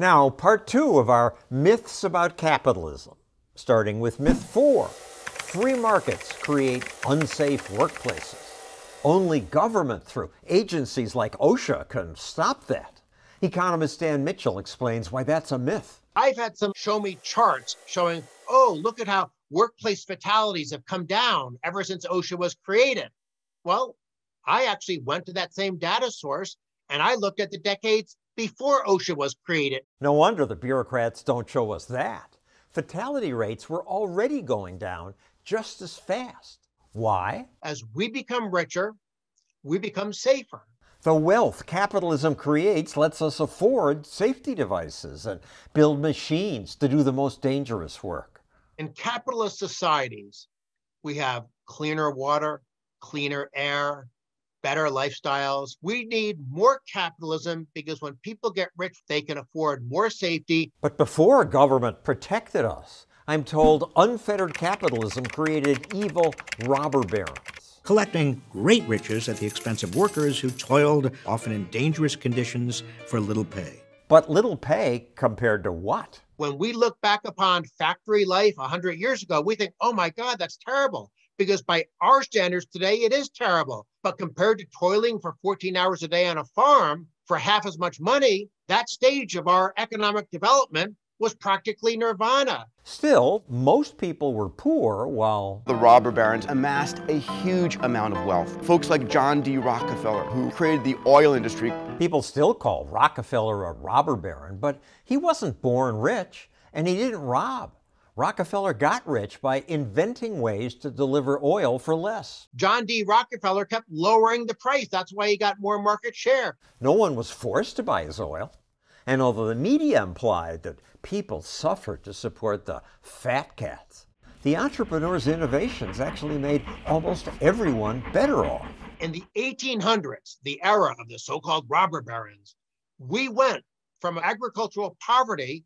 Now, part two of our myths about capitalism, starting with myth four free markets create unsafe workplaces. Only government through agencies like OSHA can stop that. Economist Dan Mitchell explains why that's a myth. I've had some show me charts showing, oh, look at how workplace fatalities have come down ever since OSHA was created. Well, I actually went to that same data source and I looked at the decades before OSHA was created. No wonder the bureaucrats don't show us that. Fatality rates were already going down just as fast. Why? As we become richer, we become safer. The wealth capitalism creates lets us afford safety devices and build machines to do the most dangerous work. In capitalist societies, we have cleaner water, cleaner air, better lifestyles. We need more capitalism because when people get rich, they can afford more safety. But before government protected us, I'm told unfettered capitalism created evil robber barons. Collecting great riches at the expense of workers who toiled, often in dangerous conditions, for little pay. But little pay compared to what? When we look back upon factory life 100 years ago, we think, oh my God, that's terrible because by our standards today, it is terrible. But compared to toiling for 14 hours a day on a farm for half as much money, that stage of our economic development was practically nirvana. Still, most people were poor while the robber barons amassed a huge amount of wealth. Folks like John D. Rockefeller, who created the oil industry. People still call Rockefeller a robber baron, but he wasn't born rich and he didn't rob. Rockefeller got rich by inventing ways to deliver oil for less. John D. Rockefeller kept lowering the price. That's why he got more market share. No one was forced to buy his oil. And although the media implied that people suffered to support the fat cats, the entrepreneur's innovations actually made almost everyone better off. In the 1800s, the era of the so called robber barons, we went from agricultural poverty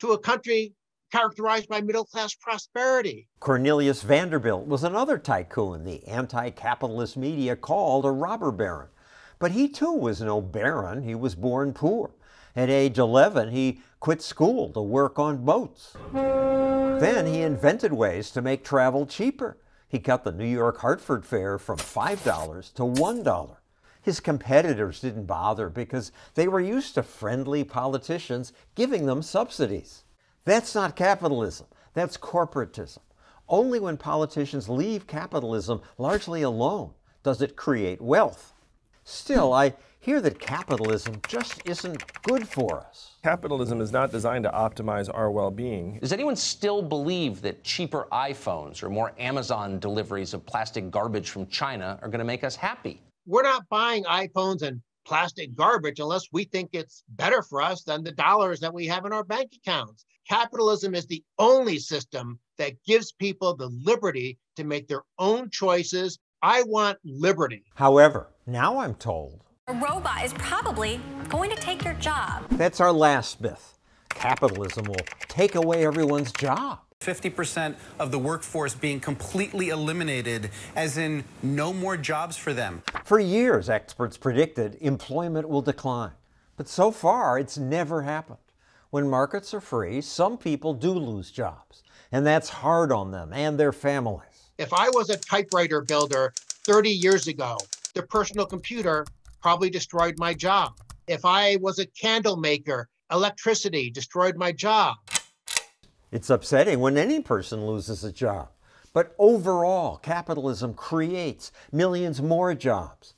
to a country characterized by middle class prosperity. Cornelius Vanderbilt was another tycoon the anti capitalist media called a robber baron. But he too was no baron, he was born poor. At age 11, he quit school to work on boats. Then he invented ways to make travel cheaper. He cut the New York Hartford fare from $5 to $1. His competitors didn't bother because they were used to friendly politicians giving them subsidies. That's not capitalism. That's corporatism. Only when politicians leave capitalism largely alone does it create wealth. Still, I hear that capitalism just isn't good for us. Capitalism is not designed to optimize our well being. Does anyone still believe that cheaper iPhones or more Amazon deliveries of plastic garbage from China are going to make us happy? We're not buying iPhones and plastic garbage unless we think it's better for us than the dollars that we have in our bank accounts. Capitalism is the only system that gives people the liberty to make their own choices. I want liberty. However, now I'm told a robot is probably going to take your job. That's our last myth. Capitalism will take away everyone's job. 50% of the workforce being completely eliminated, as in no more jobs for them. For years, experts predicted employment will decline. But so far, it's never happened when markets are free, some people do lose jobs, and that's hard on them and their families. If I was a typewriter builder 30 years ago, the personal computer probably destroyed my job. If I was a candle maker, electricity destroyed my job. It's upsetting when any person loses a job. But overall, capitalism creates millions more jobs.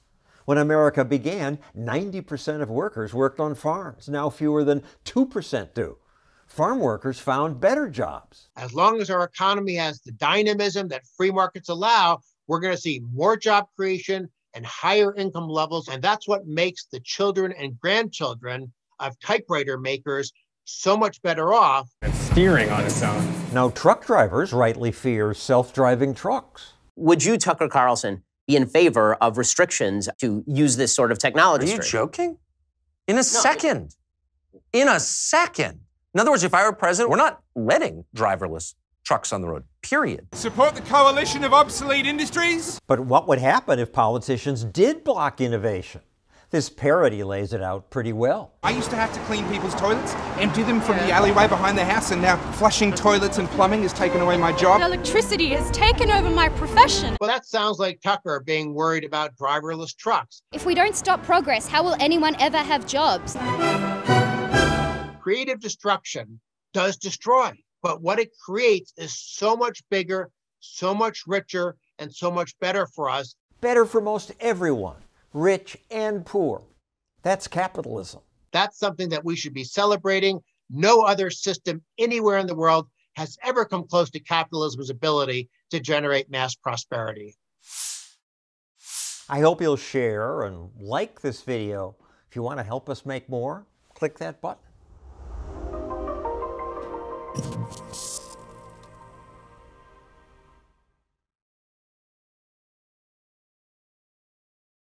When America began, 90% of workers worked on farms. Now fewer than 2% do. Farm workers found better jobs. As long as our economy has the dynamism that free markets allow, we're going to see more job creation and higher income levels. And that's what makes the children and grandchildren of typewriter makers so much better off. And steering on its own. Now, truck drivers rightly fear self driving trucks. Would you, Tucker Carlson, be in favor of restrictions to use this sort of technology. Are you joking? In a no, second. in a second. In other words, if I were president, we're not letting driverless trucks on the road, period. Support the coalition of obsolete industries? But what would happen if politicians did block innovation? This parody lays it out pretty well. I used to have to clean people's toilets, empty them from yeah. the alleyway behind their house, and now flushing toilets and plumbing has taken away my job. Electricity has taken over my profession. Well, that sounds like Tucker being worried about driverless trucks. If we don't stop progress, how will anyone ever have jobs? Creative destruction does destroy, but what it creates is so much bigger, so much richer, and so much better for us. Better for most everyone rich and poor. That's capitalism. That's something that we should be celebrating. No other system anywhere in the world has ever come close to capitalism's ability to generate mass prosperity. I hope you'll share and like this video. If you want to help us make more, click that button.